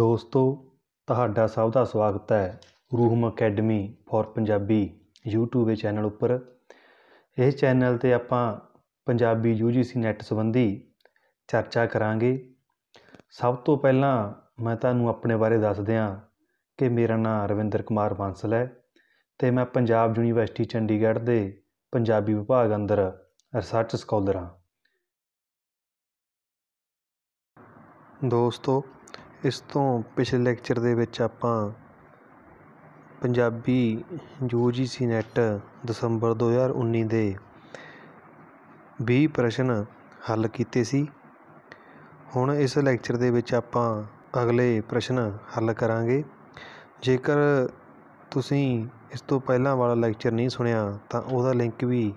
ਦੋਸਤੋ ਤੁਹਾਡਾ ਸਭ ਦਾ ਸਵਾਗਤ ਹੈ Ruham academy for Punjabi YouTube ਦੇ ਚੈਨਲ ਉੱਪਰ ਇਸ ਚੈਨਲ ਤੇ ਆਪਾਂ ਪੰਜਾਬੀ UGC ਨੈਟ ਸੰਬੰਧੀ ਚਰਚਾ ਕਰਾਂਗੇ ਸਭ ਤੋਂ ਪਹਿਲਾਂ ਮੈਂ ਤੁਹਾਨੂੰ ਆਪਣੇ ਬਾਰੇ ਦੱਸ ਦਿਆਂ ਕਿ ਮੇਰਾ ਨਾਮ ਰਵਿੰਦਰ ਕੁਮਾਰ ਬਾਂਸਲ ਹੈ ਤੇ ਮੈਂ ਪੰਜਾਬ ਯੂਨੀਵਰਸਿਟੀ ਚੰਡੀਗੜ੍ਹ ਦੇ ਪੰਜਾਬੀ ਵਿਭਾਗ ਅੰਦਰ ਰਿਸਰਚ ਸਕਾਲਰ ਹਾਂ ਦੋਸਤੋ ਇਸ ਤੋਂ ਪਿਛਲੇ ਲੈਕਚਰ ਦੇ ਵਿੱਚ ਆਪਾਂ ਪੰਜਾਬੀ UGC NET ਦਸੰਬਰ 2019 ਦੇ 20 ਪ੍ਰਸ਼ਨ ਹੱਲ ਕੀਤੇ ਸੀ ਹੁਣ ਇਸ ਲੈਕਚਰ ਦੇ ਵਿੱਚ ਆਪਾਂ ਅਗਲੇ ਪ੍ਰਸ਼ਨ ਹੱਲ ਕਰਾਂਗੇ ਜੇਕਰ ਤੁਸੀਂ ਇਸ ਤੋਂ ਪਹਿਲਾਂ ਵਾਲਾ ਲੈਕਚਰ ਨਹੀਂ ਸੁਣਿਆ ਤਾਂ ਉਹਦਾ ਲਿੰਕ ਵੀ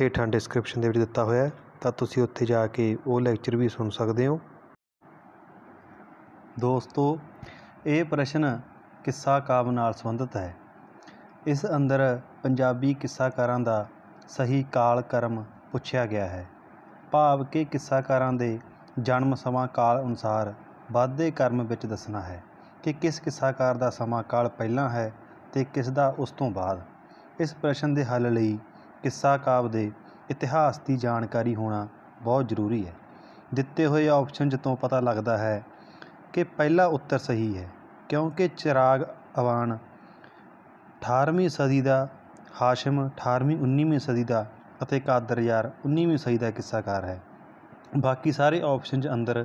ਹੇਠਾਂ ਡਿਸਕ੍ਰਿਪਸ਼ਨ ਦੇ ਵਿੱਚ ਦਿੱਤਾ ਹੋਇਆ ਹੈ ਤਾਂ ਤੁਸੀਂ ਉੱਥੇ ਜਾ ਕੇ ਉਹ ਲੈਕਚਰ ਵੀ ਸੁਣ ਸਕਦੇ ਹੋ ਦੋਸਤੋ ਇਹ ਪ੍ਰਸ਼ਨ ਕਿੱਸਾ ਕਾਵ ਨਾਲ ਸੰਬੰਧਿਤ ਹੈ ਇਸ ਅੰਦਰ ਪੰਜਾਬੀ ਕਿੱਸਾਕਾਰਾਂ ਦਾ ਸਹੀ ਕਾਲ ਕਰਮ ਪੁੱਛਿਆ ਗਿਆ ਹੈ ਭਾਵ ਕਿ ਕਿੱਸਾਕਾਰਾਂ ਦੇ ਜਨਮ ਸਮਾਂ ਕਾਲ ਅਨੁਸਾਰ ਵਾਧੇ ਕਰਮ ਵਿੱਚ ਦੱਸਣਾ ਹੈ ਕਿ ਕਿਸ ਕਿੱਸਾਕਾਰ ਦਾ ਸਮਾਂ ਕਾਲ ਪਹਿਲਾਂ ਹੈ ਤੇ ਕਿਸ ਦਾ ਉਸ ਤੋਂ ਬਾਅਦ ਇਸ ਪ੍ਰਸ਼ਨ ਦੇ ਹੱਲ ਲਈ ਕਿੱਸਾ ਕਾਵ ਦੇ ਇਤਿਹਾਸ ਦੀ ਜਾਣਕਾਰੀ ਹੋਣਾ ਬਹੁਤ ਜ਼ਰੂਰੀ ਹੈ ਦਿੱਤੇ ਹੋਏ ਆਪਸ਼ਨ ਤੋਂ ਪਤਾ ਲੱਗਦਾ ਹੈ ਕਿ ਪਹਿਲਾ ਉੱਤਰ ਸਹੀ ਹੈ ਕਿਉਂਕਿ ਚਿਰਾਗ ਅਵਾਨ 18ਵੀਂ ਸਦੀ ਦਾ ਹਾਸ਼ਮ 18ਵੀਂ 19ਵੀਂ ਸਦੀ ਦਾ ਅਤੇ ਕਾਦਰ ਯਾਰ 19ਵੀਂ ਸਦੀ ਦਾ ਕਿੱਸਾਕਾਰ ਹੈ ਬਾਕੀ ਸਾਰੇ ਆਪਸ਼ਨਸ ਅੰਦਰ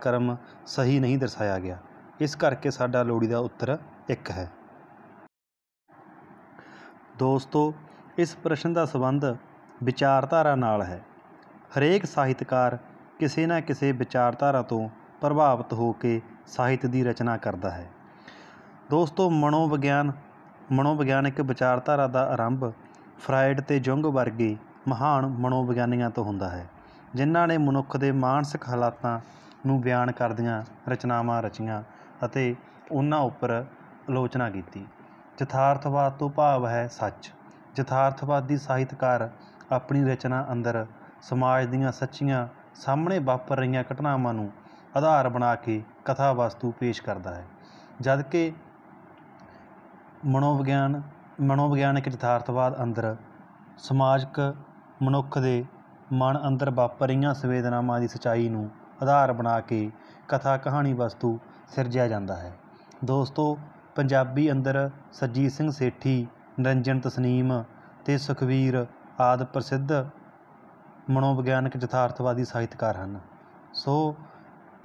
ਕਰਮ ਸਹੀ ਨਹੀਂ ਦਰਸਾਇਆ ਗਿਆ ਇਸ ਕਰਕੇ ਸਾਡਾ ਲੋੜੀ ਦਾ ਉੱਤਰ 1 ਹੈ ਦੋਸਤੋ ਇਸ ਪ੍ਰਸ਼ਨ ਦਾ ਸਬੰਧ ਵਿਚਾਰਧਾਰਾ ਨਾਲ ਹੈ ਹਰੇਕ ਸਾਹਿਤਕਾਰ ਕਿਸੇ ਨਾ ਕਿਸੇ ਵਿਚਾਰਧਾਰਾ ਤੋਂ ਪ੍ਰਭਾਵਿਤ ਹੋ ਕੇ ਸਾਹਿਤ ਦੀ ਰਚਨਾ ਕਰਦਾ ਹੈ ਦੋਸਤੋ ਮਨੋਵਿਗਿਆਨ ਮਨੋਵਿਗਿਆਨਿਕ ਵਿਚਾਰਧਾਰਾ ਦਾ ਆਰੰਭ ਫਰਾਇਡ ਤੇ ਜੁੰਗ ਵਰਗੇ ਮਹਾਨ ਮਨੋਵਿਗਿਆਨੀਆਂ ਤੋਂ ਹੁੰਦਾ ਹੈ ਜਿਨ੍ਹਾਂ ਨੇ ਮਨੁੱਖ ਦੇ ਮਾਨਸਿਕ ਹਾਲਾਤਾਂ ਨੂੰ ਬਿਆਨ ਕਰਦੀਆਂ ਰਚਨਾਵਾਂ ਰਚੀਆਂ ਅਤੇ ਉਹਨਾਂ ਉੱਪਰ ਆਲੋਚਨਾ ਕੀਤੀ ਯਥਾਰਥਵਾਦ ਤੋਂ ਭਾਵ ਹੈ ਸੱਚ ਯਥਾਰਥਵਾਦੀ ਸਾਹਿਤਕਾਰ ਆਪਣੀ ਰਚਨਾ ਅੰਦਰ ਸਮਾਜ ਦੀਆਂ ਸੱਚੀਆਂ ਸਾਹਮਣੇ ਵਾਪਰ ਰਹੀਆਂ ਘਟਨਾਵਾਂ ਨੂੰ ਆਧਾਰ ਬਣਾ ਕੇ ਕਥਾ ਵਸਤੂ ਪੇਸ਼ ਕਰਦਾ ਹੈ ਜਦ ਕਿ ਮਨੋਵਿਗਿਆਨ ਮਨੋਵਿਗਿਆਨਕ ਯਥਾਰਥਵਾਦ ਅੰਦਰ ਸਮਾਜਿਕ ਮਨੁੱਖ ਦੇ ਮਨ ਅੰਦਰ ਵਾਪਰ ਰਹੀਆਂ ਸੰਵੇਦਨਾਵਾਂ ਦੀ ਸਚਾਈ ਨੂੰ ਆਧਾਰ ਬਣਾ ਕੇ ਕਥਾ ਕਹਾਣੀ ਵਸਤੂ ਸਿਰਜਿਆ ਜਾਂਦਾ ਹੈ ਦੋਸਤੋ ਪੰਜਾਬੀ ਅੰਦਰ ਸਰਜੀਤ ਸਿੰਘ ਸੇਠੀ ਨਰਿੰਜਨ ਤਸਨੀਮ ਤੇ ਸੁਖਵੀਰ ਆਦ ਪ੍ਰਸਿੱਧ ਮਨੋਵਿਗਿਆਨਕ ਯਥਾਰਥਵਾਦੀ ਸਾਹਿਤਕਾਰ ਹਨ ਸੋ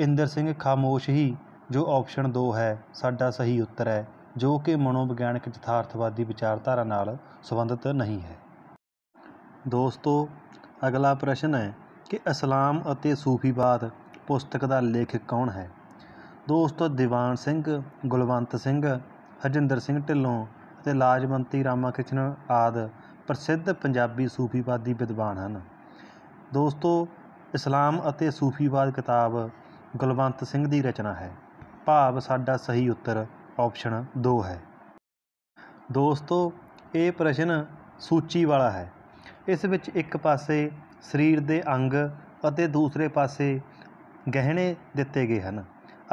ਇੰਦਰ ਸਿੰਘ ਖਾਮੋਸ਼ ਹੀ ਜੋ ਆਪਸ਼ਨ 2 ਹੈ ਸਾਡਾ ਸਹੀ ਉੱਤਰ ਹੈ ਜੋ ਕਿ ਮਨੋਵਿਗਿਆਨਕ ਯਥਾਰਥਵਾਦੀ ਵਿਚਾਰਧਾਰਾ ਨਾਲ ਸੰਬੰਧਿਤ ਨਹੀਂ ਹੈ ਦੋਸਤੋ ਅਗਲਾ ਪ੍ਰਸ਼ਨ ਹੈ ਕਿ ਇਸਲਾਮ ਅਤੇ ਸੂਫੀਵਾਦ ਪੁਸਤਕ ਦਾ ਲੇਖਕ ਕੌਣ ਹੈ ਦੋਸਤੋ ਦੀਵਾਨ ਸਿੰਘ ਗੁਲਵੰਤ ਸਿੰਘ ਹਜਿੰਦਰ ਸਿੰਘ ਢਿੱਲੋਂ ਅਤੇ ਲਾਜਵੰਤੀ ਰਾਮਾਕ੍ਰਿਸ਼ਨ ਆਦ ਪ੍ਰਸਿੱਧ ਪੰਜਾਬੀ ਸੂਫੀਵਾਦੀ ਵਿਦਵਾਨ ਹਨ ਦੋਸਤੋ ਇਸਲਾਮ ਅਤੇ ਸੂਫੀਵਾਦ ਕਿਤਾਬ ਗੁਲਵੰਤ ਸਿੰਘ ਦੀ ਰਚਨਾ ਹੈ ਭਾਵ ਸਾਡਾ ਸਹੀ ਉੱਤਰ ਆਪਸ਼ਨ 2 ਹੈ ਦੋਸਤੋ ਇਹ ਪ੍ਰਸ਼ਨ ਸੂਚੀ ਵਾਲਾ ਹੈ ਇਸ ਵਿੱਚ ਇੱਕ ਪਾਸੇ ਸਰੀਰ ਦੇ ਅੰਗ ਅਤੇ ਦੂਸਰੇ ਪਾਸੇ ਗਹਿਣੇ ਦਿੱਤੇ ਗਏ ਹਨ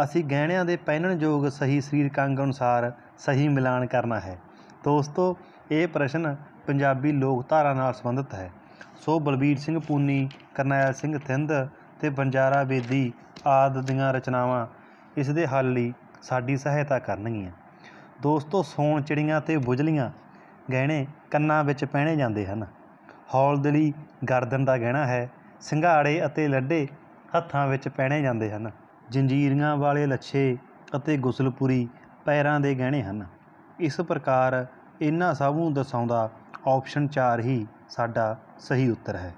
ਅਸੀਂ ਗਹਿਣਿਆਂ ਦੇ ਪਹਿਨਣ ਯੋਗ ਸਹੀ ਸਰੀਰਕ ਅੰਗ ਅਨੁਸਾਰ ਸਹੀ ਮਿਲਾਨ ਕਰਨਾ ਹੈ ਦੋਸਤੋ ਇਹ ਪ੍ਰਸ਼ਨ ਪੰਜਾਬੀ ਲੋਕ ਧਾਰਾ ਨਾਲ ਸੰਬੰਧਿਤ ਹੈ ਸੋ ਬਲਬੀਰ ਸਿੰਘ ਪੂਨੀ ਕਰਨੈਲ ਸਿੰਘ ਥਿੰਦ ਅਤੇ ਵਣਜਾਰਾ ਬੇਦੀ ਆਦਿ ਦੀਆਂ ਰਚਨਾਵਾਂ ਇਸ ਦੇ ਹੱਲ ਲਈ ਸਾਡੀ ਸਹਾਇਤਾ ਕਰਨਗੀਆਂ ਦੋਸਤੋ ਸੌਣ ਚਿੜੀਆਂ ਅਤੇ ਬੁਝਲੀਆਂ ਗਹਿਣੇ ਕੰਨਾਂ ਵਿੱਚ ਪਹਿਣੇ ਜਾਂਦੇ ਹਨ ਹੌਲਦਲੀ ਗਰਦਨ ਦਾ ਗਹਿਣਾ ਹੈ ਸਿੰਘਾੜੇ ਅਤੇ ਲੱਡੇ ਹੱਥਾਂ ਵਿੱਚ ਪਹਿਣੇ ਜਾਂਦੇ ਹਨ ਜੰਜੀਰੀਆਂ ਵਾਲੇ ਲੱਛੇ ਅਤੇ ਗੁਸਲਪੁਰੀ ਪੈਰਾਂ ਦੇ ਗਹਿਣੇ ਹਨ ਇਸ ਪ੍ਰਕਾਰ ਇਹਨਾਂ ਸਭ ਨੂੰ ਦਰਸਾਉਂਦਾ ਆਪਸ਼ਨ 4 ਹੀ ਸਾਡਾ ਸਹੀ ਉੱਤਰ ਹੈ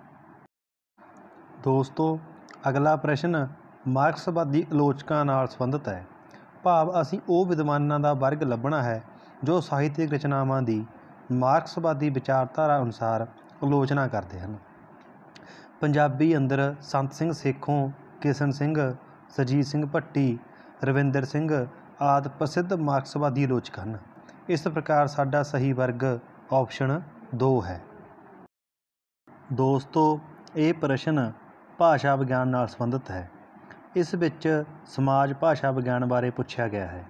ਦੋਸਤੋ ਅਗਲਾ ਪ੍ਰਸ਼ਨ ਮਾਰਕਸਵਾਦੀ ਆਲੋਚਕਾਂ ਨਾਲ ਸੰਬੰਧਿਤ ਹੈ ਭਾਵ ਅਸੀਂ ਉਹ ਵਿਦਵਾਨਾਂ ਦਾ ਵਰਗ ਲੱਭਣਾ ਹੈ ਜੋ ਸਾਹਿਤਿਕ ਰਚਨਾਵਾਂ ਦੀ ਮਾਰਕਸਵਾਦੀ ਵਿਚਾਰਧਾਰਾ ਅਨੁਸਾਰ ਆਲੋਚਨਾ ਕਰਦੇ ਹਨ ਪੰਜਾਬੀ ਅੰਦਰ ਸੰਤ ਸਿੰਘ ਸੇਖੋਂ ਕਿਸ਼ਨ ਸਿੰਘ ਸਜੀਤ ਸਿੰਘ ਭੱਟੀ ਰਵਿੰਦਰ ਸਿੰਘ ਆਦ ਪ੍ਰਸਿੱਧ ਮਾਰਕਸਵਾਦੀ ਆਲੋਚਕ ਹਨ ਇਸ ਪ੍ਰਕਾਰ ਸਾਡਾ ਸਹੀ ਵਰਗ ਆਪਸ਼ਨ 2 ਹੈ ਦੋਸਤੋ ਇਹ ਪ੍ਰਸ਼ਨ ਭਾਸ਼ਾ ਵਿਗਿਆਨ ਨਾਲ ਸੰਬੰਧਿਤ ਹੈ ਇਸ ਵਿੱਚ ਸਮਾਜ ਭਾਸ਼ਾ ਵਿਗਿਆਨ ਬਾਰੇ ਪੁੱਛਿਆ ਗਿਆ ਹੈ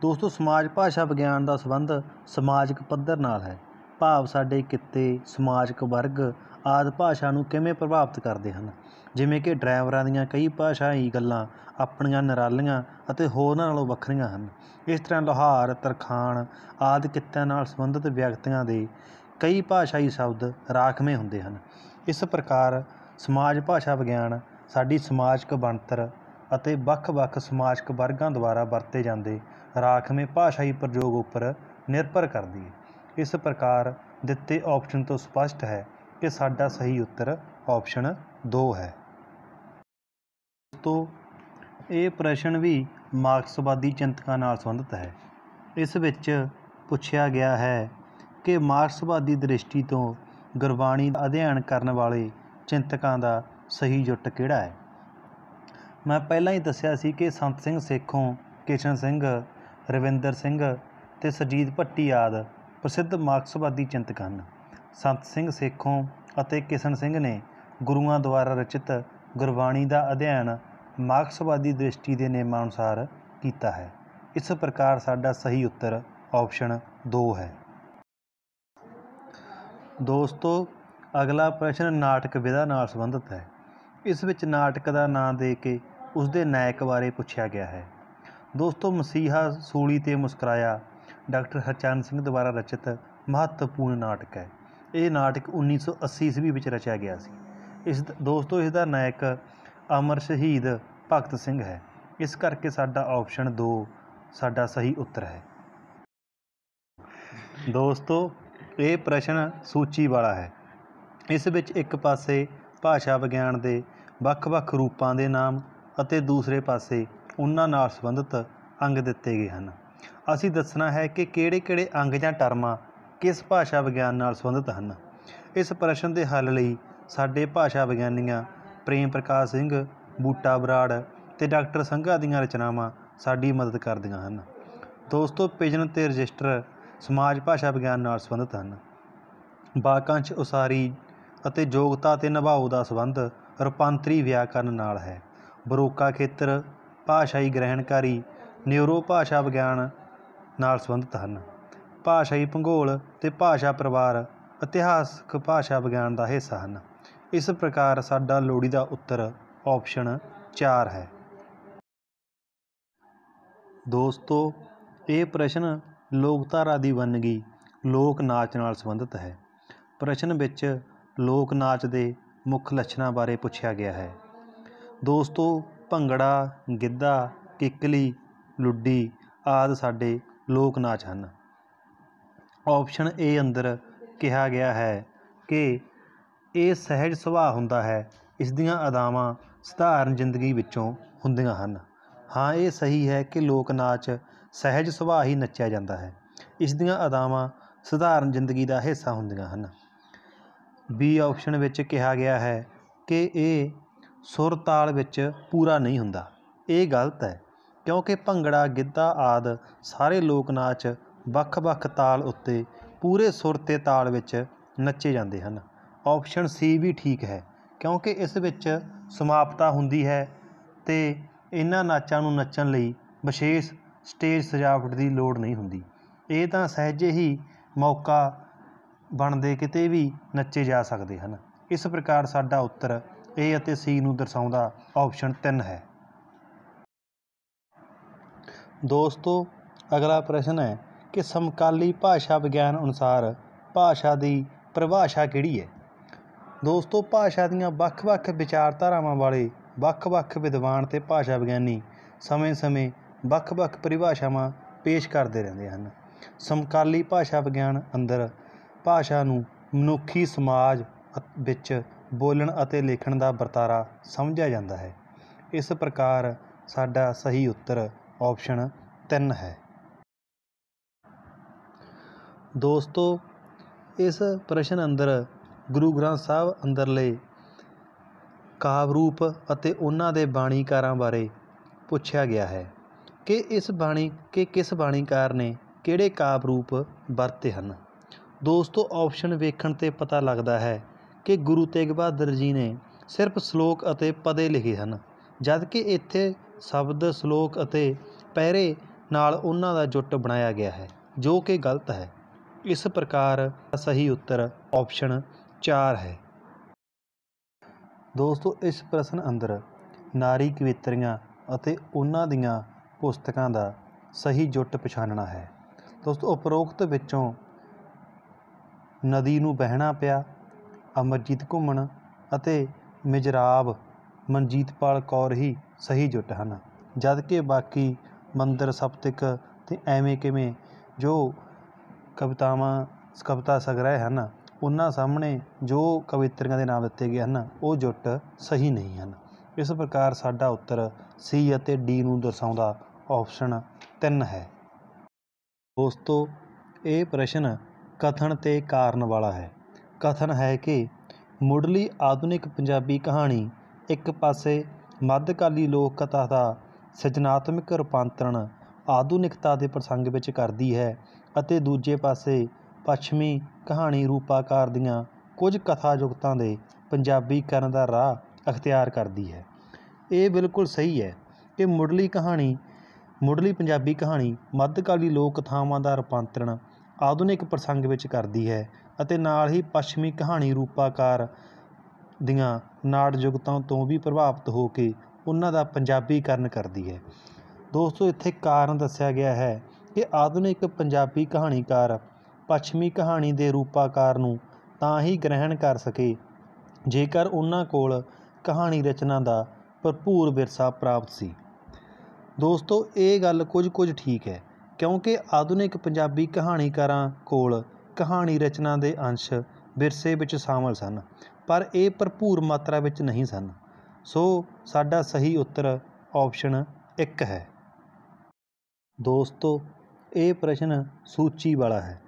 ਦੋਸਤੋ ਸਮਾਜ ਭਾਸ਼ਾ ਵਿਗਿਆਨ ਦਾ ਸੰਬੰਧ ਸਮਾਜਿਕ ਪੱਧਰ ਨਾਲ ਹੈ ਭਾਵ ਸਾਡੇ ਕਿੱਤੇ ਸਮਾਜਿਕ ਵਰਗ ਆਦ ਭਾਸ਼ਾ ਨੂੰ ਕਿਵੇਂ ਪ੍ਰਭਾਵਿਤ ਕਰਦੇ ਹਨ ਜਿਵੇਂ ਕਿ ਡਰਾਈਵਰਾਂ ਦੀਆਂ ਕਈ ਭਾਸ਼ਾਈ ਗੱਲਾਂ ਆਪਣੀਆਂ ਨਰਾਲੀਆਂ ਅਤੇ ਹੋਰਨਾਂ ਨਾਲੋਂ ਵੱਖਰੀਆਂ ਹਨ ਇਸ ਤਰ੍ਹਾਂ ਲੋਹਾਰ ਤਰਖਾਣ ਆਦ ਕਿੱਤਿਆਂ ਨਾਲ ਸੰਬੰਧਿਤ ਵਿਅਕਤੀਆਂ ਦੇ ਕਈ ਭਾਸ਼ਾਈ ਸ਼ਬਦ ਰਾਖਵੇਂ ਹੁੰਦੇ ਹਨ ਇਸ ਪ੍ਰਕਾਰ ਸਮਾਜ ਭਾਸ਼ਾ ਵਿਗਿਆਨ ਸਾਡੀ ਸਮਾਜਿਕ ਬਣਤਰ ਅਤੇ ਵੱਖ ਵੱਖ ਸਮਾਜਿਕ ਵਰਗਾਂ ਦੁਆਰਾ ਵਰਤੇ ਜਾਂਦੇ ਰਾਖਵੇਂ ਭਾਸ਼ਾਈ ਪ੍ਰਯੋਗ ਉੱਪਰ ਨਿਰਭਰ ਕਰਦੀ ਹੈ ਇਸ ਪ੍ਰਕਾਰ ਦਿੱਤੇ ਆਪਸ਼ਨ ਤੋਂ ਸਪਸ਼ਟ ਹੈ ਕਿ ਸਾਡਾ ਸਹੀ ਉੱਤਰ ਆਪਸ਼ਨ 2 ਹੈ ਤੋਂ ਇਹ ਪ੍ਰਸ਼ਨ ਵੀ ਮਾਰਕਸਵਾਦੀ ਚਿੰਤਕਾਂ ਨਾਲ ਸੰਬੰਧਿਤ ਹੈ ਇਸ ਵਿੱਚ ਪੁੱਛਿਆ ਗਿਆ ਹੈ ਕਿ ਮਾਰਕਸਵਾਦੀ ਦ੍ਰਿਸ਼ਟੀ ਤੋਂ ਗੁਰਬਾਣੀ ਦਾ ਅਧਿਐਨ ਕਰਨ ਵਾਲੇ ਚਿੰਤਕਾਂ ਦਾ ਸਹੀ ਜੁੱਟ ਕਿਹੜਾ ਹੈ ਮੈਂ ਪਹਿਲਾਂ ਹੀ ਦੱਸਿਆ ਸੀ ਕਿ ਸੰਤ ਸਿੰਘ ਸੇਖੋਂ ਕਿਸ਼ਨ ਸਿੰਘ ਰਵਿੰਦਰ ਸਿੰਘ ਤੇ ਸਜੀਤ ਭੱਟੀ ਆਦ ਪ੍ਰਸਿੱਧ ਮਾਰਕਸਵਾਦੀ ਚਿੰਤਕ ਹਨ ਸੰਤ ਸਿੰਘ ਸੇਖੋਂ ਅਤੇ ਕਿਸ਼ਨ ਸਿੰਘ ਨੇ ਗੁਰੂਆਂ ਦੁਆਰਾ ਰਚਿਤ ਗੁਰਬਾਣੀ ਦਾ ਅਧਿਐਨ ਮਾਰਕਸਵਾਦੀ ਦ੍ਰਿਸ਼ਟੀ ਦੇ ਨਿਯਮਾਂ ਅਨੁਸਾਰ ਕੀਤਾ ਹੈ ਇਸ ਪ੍ਰਕਾਰ ਸਾਡਾ ਸਹੀ ਉੱਤਰ ਆਪਸ਼ਨ 2 ਹੈ ਦੋਸਤੋ ਅਗਲਾ ਪ੍ਰਸ਼ਨ ਨਾਟਕ ਵਿਧਾ ਨਾਲ ਸੰਬੰਧਿਤ ਹੈ ਇਸ ਵਿੱਚ ਨਾਟਕ ਦਾ ਨਾਂ ਦੇ ਕੇ ਉਸ ਦੇ ਨਾਇਕ ਬਾਰੇ ਪੁੱਛਿਆ ਗਿਆ ਹੈ ਦੋਸਤੋ ਮਸੀਹਾ ਸੂਲੀ ਤੇ ਮੁਸਕਰਾਇਆ ਡਾਕਟਰ ਹਰਚੰਦ ਸਿੰਘ ਦੁਆਰਾ ਰਚਿਤ ਮਹੱਤਵਪੂਰਨ ਨਾਟਕ ਹੈ ਇਹ ਨਾਟਕ 1980 ਈਸਵੀ ਵਿੱਚ ਰਚਿਆ ਗਿਆ ਸੀ ਇਸ ਦੋਸਤੋ ਇਸ ਦਾ ਨਾਇਕ ਅਮਰ ਸ਼ਹੀਦ ਭਗਤ ਸਿੰਘ ਹੈ ਇਸ ਕਰਕੇ ਸਾਡਾ ਆਪਸ਼ਨ 2 ਸਾਡਾ ਸਹੀ ਉੱਤਰ ਹੈ ਦੋਸਤੋ ਇਹ ਪ੍ਰਸ਼ਨ ਸੂਚੀ ਵਾਲਾ ਹੈ ਇਸ ਵਿੱਚ ਇੱਕ ਪਾਸੇ ਭਾਸ਼ਾ ਵਿਗਿਆਨ ਦੇ ਵੱਖ ਵੱਖ ਰੂਪਾਂ ਦੇ ਨਾਮ ਅਤੇ ਦੂਸਰੇ ਪਾਸੇ ਉਹਨਾਂ ਨਾਲ ਸੰਬੰਧਿਤ ਅੰਗ ਦਿੱਤੇ ਗਏ ਹਨ ਅਸੀਂ ਦੱਸਣਾ ਹੈ ਕਿ ਕਿਹੜੇ ਕਿਹੜੇ ਅੰਗ ਜਾਂ ਟਰਮਾਂ ਕਿਸ ਭਾਸ਼ਾ ਵਿਗਿਆਨ ਨਾਲ ਸੰਬੰਧਿਤ ਹਨ ਇਸ ਪ੍ਰਸ਼ਨ ਦੇ ਹੱਲ ਲਈ ਸਾਡੇ ਭਾਸ਼ਾ ਵਿਗਿਆਨੀਆਂ ਪ੍ਰੇਮ ਪ੍ਰਕਾਸ਼ ਸਿੰਘ ਬੂਟਾ ਬਰਾੜ ਅਤੇ ਡਾਕਟਰ ਸੰਘਾ ਦੀਆਂ ਰਚਨਾਵਾਂ ਸਾਡੀ ਮਦਦ ਕਰਦੀਆਂ ਹਨ ਦੋਸਤੋ ਪਿਜਨ ਅਤੇ ਰਜਿਸਟਰ ਸਮਾਜ ਭਾਸ਼ਾ ਵਿਗਿਆਨ ਨਾਲ ਸੰਬੰਧਿਤ ਹਨ ਵਾਕੰਸ਼ ਉਸਾਰੀ ਅਤੇ ਯੋਗਤਾ ਅਤੇ ਨਿਭਾਓ ਦਾ ਸੰਬੰਧ ਰੂਪਾਂਤਰੀ ਵਿਆਕਰਨ ਨਾਲ ਹੈ ਬਰੋਕਾ ਖੇਤਰ ਭਾਸ਼ਾਈ ਗ੍ਰਹਿਣਕਾਰੀ ਨਿਊਰੋ ਭਾਸ਼ਾ ਵਿਗਿਆਨ ਨਾਲ ਸੰਬੰਧਿਤ ਹਨ ਭਾਸ਼ਾਈ ਭੂਗੋਲ ਅਤੇ ਭਾਸ਼ਾ ਪਰਿਵਾਰ ਇਤਿਹਾਸਕ ਭਾਸ਼ਾ ਵਿਗਿਆਨ ਦਾ ਹਿੱਸਾ ਹਨ ਇਸ ਪ੍ਰਕਾਰ ਸਾਡਾ ਲੋੜੀ ਦਾ ਉੱਤਰ ਆਪਸ਼ਨ 4 ਹੈ ਦੋਸਤੋ ਇਹ ਪ੍ਰਸ਼ਨ ਲੋਕਧਾਰਾ ਦੀ ਵੰਨਗੀ ਲੋਕ ਨਾਚ ਨਾਲ ਸੰਬੰਧਿਤ ਹੈ ਪ੍ਰਸ਼ਨ ਵਿੱਚ ਲੋਕ ਨਾਚ ਦੇ ਮੁੱਖ ਲੱਛਣਾਂ ਬਾਰੇ ਪੁੱਛਿਆ ਗਿਆ ਹੈ ਦੋਸਤੋ ਭੰਗੜਾ ਗਿੱਧਾ ਕਿੱਕਲੀ ਲੁੱਡੀ ਆਦਿ ਸਾਡੇ ਲੋਕ ਨਾਚ ਹਨ ਆਪਸ਼ਨ ਏ ਅੰਦਰ ਕਿਹਾ ਗਿਆ ਹੈ ਕਿ ਇਹ ਸਹਿਜ ਸੁਭਾਅ ਹੁੰਦਾ ਹੈ ਇਸ ਦੀਆਂ ਅਦਾਵਾਂ ਸਧਾਰਨ ਜ਼ਿੰਦਗੀ ਵਿੱਚੋਂ ਹੁੰਦੀਆਂ ਹਨ ਹਾਂ ਇਹ ਸਹੀ ਹੈ ਕਿ ਲੋਕ ਨਾਚ ਸਹਿਜ ਸੁਭਾਅ ਹੀ ਨੱਚਿਆ ਜਾਂਦਾ ਹੈ ਇਸ ਦੀਆਂ ਅਦਾਵਾਂ ਸਧਾਰਨ ਜ਼ਿੰਦਗੀ ਦਾ ਹਿੱਸਾ ਹੁੰਦੀਆਂ ਹਨ ਬੀ ਆਪਸ਼ਨ ਵਿੱਚ ਕਿਹਾ ਗਿਆ ਹੈ ਕਿ ਇਹ ਸੁਰ ਤਾਲ ਵਿੱਚ ਪੂਰਾ ਨਹੀਂ ਹੁੰਦਾ ਇਹ ਗਲਤ ਹੈ ਕਿਉਂਕਿ ਭੰਗੜਾ ਗਿੱਧਾ ਆਦਿ ਸਾਰੇ ਲੋਕ ਨਾਚ ਵੱਖ-ਵੱਖ ਤਾਲ ਉੱਤੇ ਪੂਰੇ ਸੁਰ ਤੇ ਤਾਲ ਵਿੱਚ ਨੱਚੇ ਜਾਂਦੇ ਹਨ ਆਪਸ਼ਨ ਸੀ ਵੀ ਠੀਕ ਹੈ ਕਿਉਂਕਿ ਇਸ ਵਿੱਚ ਸਮਾਪਤਾ ਹੁੰਦੀ ਹੈ ਤੇ ਇਹਨਾਂ ਨਾਚਾਂ ਨੂੰ ਨੱਚਣ ਲਈ ਵਿਸ਼ੇਸ਼ ਸਟੇਜ ਸਜਾਵਟ ਦੀ ਲੋੜ ਨਹੀਂ ਹੁੰਦੀ ਇਹ ਤਾਂ ਸਹਿਜੇ ਹੀ ਮੌਕਾ ਬਣਦੇ ਕਿਤੇ ਵੀ ਨੱਚੇ ਜਾ ਸਕਦੇ ਹਨ ਇਸ ਪ੍ਰਕਾਰ ਸਾਡਾ ਉੱਤਰ ਏ ਅਤੇ ਸੀ ਨੂੰ ਦਰਸਾਉਂਦਾ ਆਪਸ਼ਨ 3 ਹੈ ਦੋਸਤੋ ਅਗਲਾ ਪ੍ਰਸ਼ਨ ਹੈ ਕਿ ਸਮਕਾਲੀ ਭਾਸ਼ਾ ਵਿਗਿਆਨ ਅਨੁਸਾਰ ਭਾਸ਼ਾ ਦੀ ਪਰਿਭਾਸ਼ਾ ਕਿਹੜੀ ਹੈ ਦੋਸਤੋ ਭਾਸ਼ਾ ਦੀਆਂ ਵੱਖ-ਵੱਖ ਵਿਚਾਰਧਾਰਾਵਾਂ ਵਾਲੇ ਵੱਖ-ਵੱਖ ਵਿਦਵਾਨ ਤੇ ਭਾਸ਼ਾ ਵਿਗਿਆਨੀ ਸਮੇਂ-ਸਮੇਂ ਵੱਖ-ਵੱਖ ਪਰਿਭਾਸ਼ਾਵਾਂ ਪੇਸ਼ ਕਰਦੇ ਰਹਿੰਦੇ ਹਨ ਸਮਕਾਲੀ ਭਾਸ਼ਾ ਵਿਗਿਆਨ ਅੰਦਰ ਭਾਸ਼ਾ ਨੂੰ ਮਨੁੱਖੀ ਸਮਾਜ ਵਿੱਚ ਬੋਲਣ ਅਤੇ ਲਿਖਣ ਦਾ ਵਰਤਾਰਾ ਸਮਝਿਆ ਜਾਂਦਾ ਹੈ ਇਸ ਪ੍ਰਕਾਰ ਸਾਡਾ ਸਹੀ ਉੱਤਰ ਆਪਸ਼ਨ ਤਿੰਨ ਹੈ ਦੋਸਤੋ ਇਸ ਪ੍ਰਸ਼ਨ ਅੰਦਰ ਗੁਰੂ ਗ੍ਰੰਥ ਸਾਹਿਬ ਅੰਦਰਲੇ ਕਾਵ ਰੂਪ ਅਤੇ ਉਹਨਾਂ ਦੇ ਬਾਣੀਕਾਰਾਂ ਬਾਰੇ ਪੁੱਛਿਆ ਗਿਆ ਹੈ ਕਿ ਇਸ ਬਾਣੀ ਕਿ ਕਿਸ ਬਾਣੀਕਾਰ ਨੇ ਕਿਹੜੇ ਕਾਵ ਰੂਪ ਵਰਤੇ ਹਨ ਦੋਸਤੋ ਆਪਸ਼ਨ ਵੇਖਣ ਤੇ ਪਤਾ ਲੱਗਦਾ ਹੈ ਕਿ ਗੁਰੂ ਤੇਗ ਬਹਾਦਰ ਜੀ ਨੇ ਸਿਰਫ ਸ਼ਲੋਕ ਅਤੇ ਪਦੇ ਲਿਖੇ ਹਨ ਜਦ ਕਿ ਇੱਥੇ ਸ਼ਬਦ ਸ਼ਲੋਕ ਅਤੇ ਪੈਰੇ ਨਾਲ ਉਹਨਾਂ ਦਾ ਜੁੱਟ ਬਣਾਇਆ ਗਿਆ ਹੈ ਜੋ ਕਿ ਗਲਤ ਹੈ ਇਸ ਪ੍ਰਕਾਰ ਸਹੀ ਉੱਤਰ ਆਪਸ਼ਨ 4 ਹੈ ਦੋਸਤੋ ਇਸ ਪ੍ਰਸ਼ਨ ਅੰਦਰ ਨਾਰੀ ਕਵਿਤਰੀਆਂ ਅਤੇ ਉਹਨਾਂ ਦੀਆਂ ਪੁਸਤਕਾਂ ਦਾ ਸਹੀ ਜੁੱਟ ਪਛਾਣਨਾ ਹੈ ਦੋਸਤੋ ਉਪਰੋਕਤ ਵਿੱਚੋਂ ਨਦੀ ਨੂੰ ਵਹਿਣਾ ਪਿਆ ਅਮਰਜੀਤ ਘੁੰਮਣ ਅਤੇ ਮਿਜ਼ਰਾਬ ਮਨਜੀਤਪਾਲ ਕੌਰ ਹੀ ਸਹੀ ਜੁੱਟ ਹਨ ਜਦ ਕਿ ਬਾਕੀ ਮੰਦਰ ਸਪਤਿਕ ਤੇ ਐਵੇਂ ਕਿਵੇਂ ਜੋ ਕਵਿਤਾਵਾਂ ਕਵਿਤਾ ਸੰਗ੍ਰਹਿ ਹਨ ਉਹਨਾਂ ਸਾਹਮਣੇ ਜੋ ਕਵਿਤਰੀਆਂ ਦੇ ਨਾਮ ਦਿੱਤੇ ਗਏ ਹਨ ਉਹ ਜੁੱਟ ਸਹੀ ਨਹੀਂ ਹਨ ਇਸ ਪ੍ਰਕਾਰ ਸਾਡਾ ਉੱਤਰ ਸੀ ਅਤੇ ਡੀ ਨੂੰ ਦਰਸਾਉਂਦਾ ਆਪਸ਼ਨ 3 ਹੈ ਦੋਸਤੋ ਇਹ ਪ੍ਰਸ਼ਨ ਕਥਨ ਤੇ ਕਾਰਨ ਵਾਲਾ ਹੈ ਕਥਨ ਹੈ ਕਿ ਮੁੱਢਲੀ ਆਧੁਨਿਕ ਪੰਜਾਬੀ ਕਹਾਣੀ ਇੱਕ ਪਾਸੇ ਮੱਧਕਾਲੀ ਲੋਕ ਕਥਾ ਦਾ ਸਿਰਜਣਾਤਮਕ ਰੂਪਾਂਤਰਣ ਆਧੁਨਿਕਤਾ ਦੇ ਪ੍ਰਸੰਗ ਵਿੱਚ ਕਰਦੀ ਹੈ ਅਤੇ ਦੂਜੇ ਪਾਸੇ ਪੱਛਮੀ ਕਹਾਣੀ ਰੂਪਾਕਾਰ ਦੀਆਂ ਕੁਝ ਕਥਾ ਯੁਗਤਾਂ ਦੇ ਕਰਨ ਦਾ ਰਾਹ ਅਖਤਿਆਰ ਕਰਦੀ ਹੈ ਇਹ ਬਿਲਕੁਲ ਸਹੀ ਹੈ ਕਿ ਮੁੱਢਲੀ ਕਹਾਣੀ ਮੁੱਢਲੀ ਪੰਜਾਬੀ ਕਹਾਣੀ ਮੱਧਕਾਲੀ ਲੋਕ ਕਥਾਵਾਂ ਦਾ ਰੂਪਾਂਤਰਣ ਆਧੁਨਿਕ ਪ੍ਰਸੰਗ ਵਿੱਚ ਕਰਦੀ ਹੈ ਅਤੇ ਨਾਲ ਹੀ ਪੱਛਮੀ ਕਹਾਣੀ ਰੂਪਾਕਾਰ ਦੀਆਂ ਨਾਟ ਜੁਗਤਾਂ ਤੋਂ ਵੀ ਪ੍ਰਭਾਵਿਤ ਹੋ ਕੇ ਉਹਨਾਂ ਦਾ ਪੰਜਾਬੀਕਰਨ ਕਰਦੀ ਹੈ ਦੋਸਤੋ ਇੱਥੇ ਕਾਰਨ ਦੱਸਿਆ ਗਿਆ ਹੈ ਕਿ ਆਧੁਨਿਕ ਪੰਜਾਬੀ ਕਹਾਣੀਕਾਰ ਪੱਛਮੀ ਕਹਾਣੀ ਦੇ ਰੂਪਾਕਾਰ ਨੂੰ ਤਾਂ ਹੀ ਗ੍ਰਹਿਣ ਕਰ ਸਕੇ ਜੇਕਰ ਉਹਨਾਂ ਕੋਲ ਕਹਾਣੀ ਰਚਨਾ ਦਾ ਭਰਪੂਰ ਵਿਰਸਾ ਪ੍ਰਾਪਤ ਸੀ ਦੋਸਤੋ ਇਹ ਗੱਲ ਕੁਝ ਕੁਝ ਠੀਕ ਹੈ ਕਿਉਂਕਿ ਆਧੁਨਿਕ ਪੰਜਾਬੀ ਕਹਾਣੀਕਾਰਾਂ ਕੋਲ ਕਹਾਣੀ ਰਚਨਾ ਦੇ ਅੰਸ਼ ਵਿਰਸੇ ਵਿੱਚ ਸ਼ਾਮਲ ਸਨ ਪਰ ਇਹ ਭਰਪੂਰ ਮਾਤਰਾ ਵਿੱਚ ਨਹੀਂ ਸਨ ਸੋ ਸਾਡਾ ਸਹੀ ਉੱਤਰ ਆਪਸ਼ਨ ਇੱਕ ਹੈ ਦੋਸਤੋ ਇਹ ਪ੍ਰਸ਼ਨ ਸੂਚੀ ਵਾਲਾ ਹੈ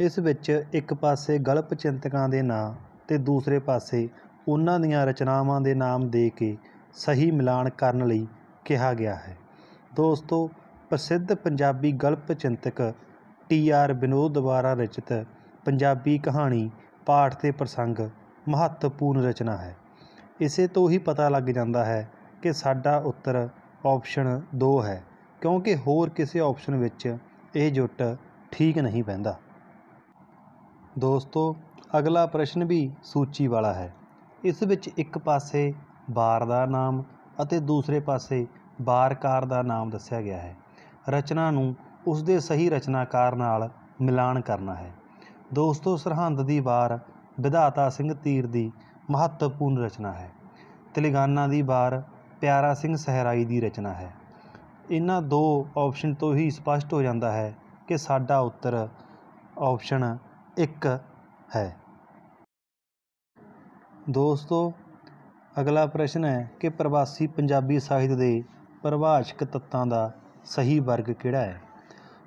ਇਸ ਵਿੱਚ ਇੱਕ ਪਾਸੇ ਗਲਪ ਚਿੰਤਕਾਂ ਦੇ ਨਾਂ ਤੇ ਦੂਸਰੇ ਪਾਸੇ ਉਹਨਾਂ ਦੀਆਂ ਰਚਨਾਵਾਂ ਦੇ ਨਾਮ ਦੇ ਕੇ ਸਹੀ ਮਿਲਾਨ ਕਰਨ ਲਈ ਕਿਹਾ ਗਿਆ ਹੈ ਦੋਸਤੋ ਪ੍ਰਸਿੱਧ ਪੰਜਾਬੀ ਗਲਪ ਚਿੰਤਕ ਟੀ ਆਰ ਬਿਨੋਦ ਦੁਆਰਾ ਰਚਿਤ ਪੰਜਾਬੀ ਕਹਾਣੀ ਪਾਠ ਤੇ ਪ੍ਰਸੰਗ ਮਹੱਤਵਪੂਰਨ ਰਚਨਾ ਹੈ ਇਸੇ ਤੋਂ ਹੀ ਪਤਾ ਲੱਗ ਜਾਂਦਾ ਹੈ ਕਿ ਸਾਡਾ ਉੱਤਰ ਆਪਸ਼ਨ 2 ਹੈ ਕਿਉਂਕਿ ਹੋਰ ਕਿਸੇ ਆਪਸ਼ਨ ਵਿੱਚ ਇਹ ਜੁੱਟ ਠੀਕ ਨਹੀਂ ਪੈਂਦਾ ਦੋਸਤੋ ਅਗਲਾ ਪ੍ਰਸ਼ਨ ਵੀ ਸੂਚੀ ਵਾਲਾ ਹੈ ਇਸ ਵਿੱਚ ਇੱਕ ਪਾਸੇ ਬਾਰ ਦਾ ਨਾਮ ਅਤੇ ਦੂਸਰੇ ਪਾਸੇ ਬਾਰਕਾਰ ਦਾ ਨਾਮ ਦੱਸਿਆ ਗਿਆ ਹੈ ਰਚਨਾ ਨੂੰ ਉਸ ਦੇ ਸਹੀ ਰਚਨਾਕਾਰ ਨਾਲ ਮਿਲਾਨ ਕਰਨਾ ਹੈ ਦੋਸਤੋ ਸਰਹੰਦ ਦੀ ਵਾਰ ਵਿਧਾਤਾ ਸਿੰਘ ਤੀਰ ਦੀ ਮਹੱਤਵਪੂਰਨ ਰਚਨਾ ਹੈ ਤਿਲਗਾਨਾ ਦੀ ਵਾਰ ਪਿਆਰਾ ਸਿੰਘ ਸਹਿਰਾਈ ਦੀ ਰਚਨਾ ਹੈ ਇਹਨਾਂ ਦੋ ਆਪਸ਼ਨ ਤੋਂ ਹੀ ਸਪਸ਼ਟ ਹੋ ਜਾਂਦਾ ਹੈ ਕਿ ਸਾਡਾ ਉੱਤਰ ਆਪਸ਼ਨ 1 ਹੈ ਦੋਸਤੋ ਅਗਲਾ ਪ੍ਰਸ਼ਨ ਹੈ ਕਿ ਪ੍ਰਵਾਸੀ ਪੰਜਾਬੀ ਸਾਹਿਤ ਦੇ ਪਰਿਭਾਸ਼ਕ ਤੱਤਾਂ ਦਾ ਸਹੀ ਵਰਗ ਕਿਹੜਾ ਹੈ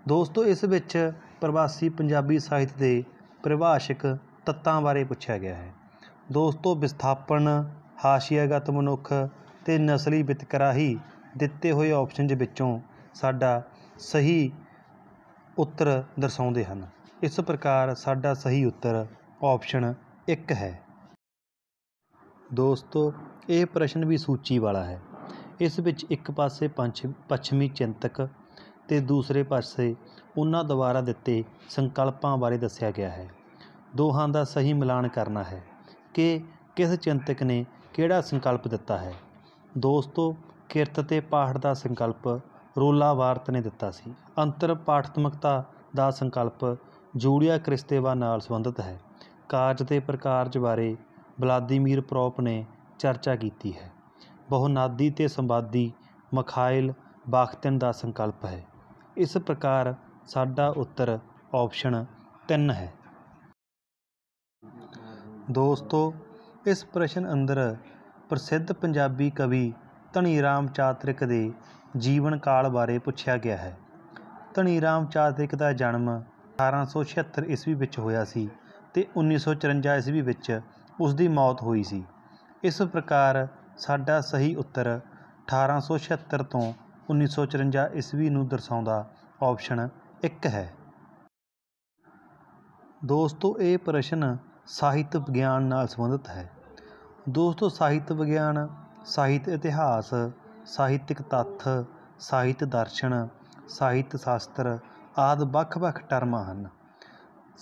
ਦੋਸਤੋ ਇਸ ਵਿੱਚ ਪ੍ਰਵਾਸੀ ਪੰਜਾਬੀ ਸਾਹਿਤ ਦੇ ਪ੍ਰਵਾਸ਼ਿਕ ਤੱਤਾਂ ਬਾਰੇ ਪੁੱਛਿਆ ਗਿਆ ਹੈ ਦੋਸਤੋ ਵਿਸਥਾਪਨ ਹਾਸ਼ੀਆਗਤ ਮਨੁੱਖ ਤੇ ਨਸਲੀ ਵਿਤਕਰਾਹੀ ਦਿੱਤੇ ਹੋਏ ਆਪਸ਼ਨਸ ਵਿੱਚੋਂ ਸਾਡਾ ਸਹੀ ਉੱਤਰ ਦਰਸਾਉਂਦੇ ਹਨ ਇਸ ਪ੍ਰਕਾਰ ਸਾਡਾ ਸਹੀ ਉੱਤਰ ਆਪਸ਼ਨ 1 ਹੈ ਦੋਸਤੋ ਇਹ ਪ੍ਰਸ਼ਨ ਵੀ ਸੂਚੀ ਵਾਲਾ ਹੈ ਇਸ ਵਿੱਚ ਇੱਕ ਪਾਸੇ ਪੰਛ ਪੱਛਮੀ ਚਿੰਤਕ ਤੇ ਦੂਸਰੇ ਪਾਸੇ ਉਹਨਾਂ ਦੁਆਰਾ ਦਿੱਤੇ ਸੰਕਲਪਾਂ ਬਾਰੇ ਦੱਸਿਆ ਗਿਆ ਹੈ ਦੋਹਾਂ ਦਾ ਸਹੀ ਮਿਲਾਨ ਕਰਨਾ ਹੈ ਕਿ ਕਿਸ ਚਿੰਤਕ ਨੇ ਕਿਹੜਾ ਸੰਕਲਪ ਦਿੱਤਾ ਹੈ ਦੋਸਤੋ ਕਿਰਤ ਤੇ ਪਾਠ ਦਾ ਸੰਕਲਪ ਰੋਲਾ ਵਾਰਤ ਨੇ ਦਿੱਤਾ ਸੀ ਅੰਤਰ ਪਾਠਤਮਕਤਾ ਦਾ ਸੰਕਲਪ ਜੂੜਿਆ ਕ੍ਰਿਸਤੇਵਾ ਨਾਲ ਸੰਬੰਧਿਤ ਹੈ ਕਾਰਜ ਤੇ ਪ੍ਰਕਾਰਜ ਬਾਰੇ ਬਲਾਦੀਮੀਰ ਪ੍ਰੋਪ ਨੇ ਚਰਚਾ ਕੀਤੀ ਹੈ ਬਹੁਨਾਦੀ ਤੇ ਸੰਵਾਦੀ ਮਖਾਇਲ ਬਾਖਤਨ ਦਾ ਸੰਕਲਪ ਹੈ ਇਸ ਪ੍ਰਕਾਰ ਸਾਡਾ ਉੱਤਰ ਆਪਸ਼ਨ 3 ਹੈ ਦੋਸਤੋ ਇਸ ਪ੍ਰਸ਼ਨ ਅੰਦਰ ਪ੍ਰਸਿੱਧ ਪੰਜਾਬੀ ਕਵੀ ਧਨੀ ਰਾਮ ਚਾਤ੍ਰਿਕ ਦੇ ਜੀਵਨ ਕਾਲ ਬਾਰੇ ਪੁੱਛਿਆ ਗਿਆ ਹੈ ਧਨੀ ਰਾਮ ਚਾਤ੍ਰਿਕ ਦਾ ਜਨਮ 1876 ਈਸਵੀ ਵਿੱਚ ਹੋਇਆ ਸੀ ਤੇ 1954 ਈਸਵੀ ਵਿੱਚ ਉਸ ਦੀ ਮੌਤ ਹੋਈ ਸੀ ਇਸ ਪ੍ਰਕਾਰ ਸਾਡਾ ਸਹੀ ਉੱਤਰ ਅਠਾਰਾਂ ਸੌ ਛਿਹੱਤਰ ਤੋਂ ਉੱਨੀ ਸੌ ਚੁਰੰਜਾ ਈਸਵੀ ਨੂੰ ਦਰਸਾਉਂਦਾ ਆਪਸ਼ਨ ਇੱਕ ਹੈ ਦੋਸਤੋ ਇਹ ਪ੍ਰਸ਼ਨ ਸਾਹਿਤ ਵਿਗਿਆਨ ਨਾਲ ਸੰਬੰਧਿਤ ਹੈ ਦੋਸਤੋ ਸਾਹਿਤ ਵਿਗਿਆਨ ਸਾਹਿਤ ਇਤਿਹਾਸ ਸਾਹਿਤਿਕ ਤੱਥ ਸਾਹਿਤ ਦਰਸ਼ਨ ਸਾਹਿਤ ਸ਼ਾਸਤਰ ਆਦਿ ਵੱਖ-ਵੱਖ ਟਰਮਾਂ ਹਨ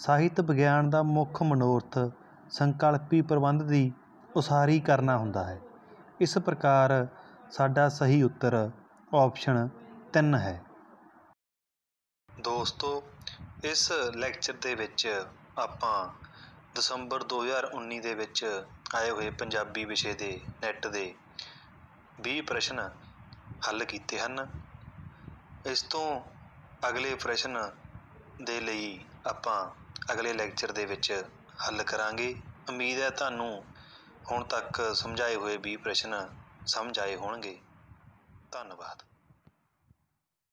ਸਾਹਿਤ ਵਿਗਿਆਨ ਦਾ ਮੁੱਖ ਮਨੋਰਥ ਸੰਕਲਪੀ ਪ੍ਰਬੰਧ ਦੀ ਉਸਾਰੀ ਕਰਨਾ ਹੁੰਦਾ ਹੈ ਇਸ ਪ੍ਰਕਾਰ ਸਾਡਾ ਸਹੀ ਉੱਤਰ ਆਪਸ਼ਨ 3 ਹੈ ਦੋਸਤੋ ਇਸ ਲੈਕਚਰ ਦੇ ਵਿੱਚ ਆਪਾਂ ਦਸੰਬਰ 2019 ਦੇ ਵਿੱਚ ਆਏ ਹੋਏ ਪੰਜਾਬੀ ਵਿਸ਼ੇ ਦੇ ਨੈਟ ਦੇ 20 ਪ੍ਰਸ਼ਨ ਹੱਲ ਕੀਤੇ ਹਨ ਇਸ ਤੋਂ ਅਗਲੇ ਪ੍ਰਸ਼ਨ ਦੇ ਲਈ ਆਪਾਂ ਅਗਲੇ ਲੈਕਚਰ ਦੇ ਵਿੱਚ ਹੱਲ ਕਰਾਂਗੇ ਉਮੀਦ ਹੈ ਤੁਹਾਨੂੰ ਹੁਣ ਤੱਕ ਸਮਝਾਏ ਹੋਏ ਵੀਹ ਪ੍ਰਸ਼ਨ ਸਮਝ ਆਏ ਹੋਣਗੇ ਧੰਨਵਾਦ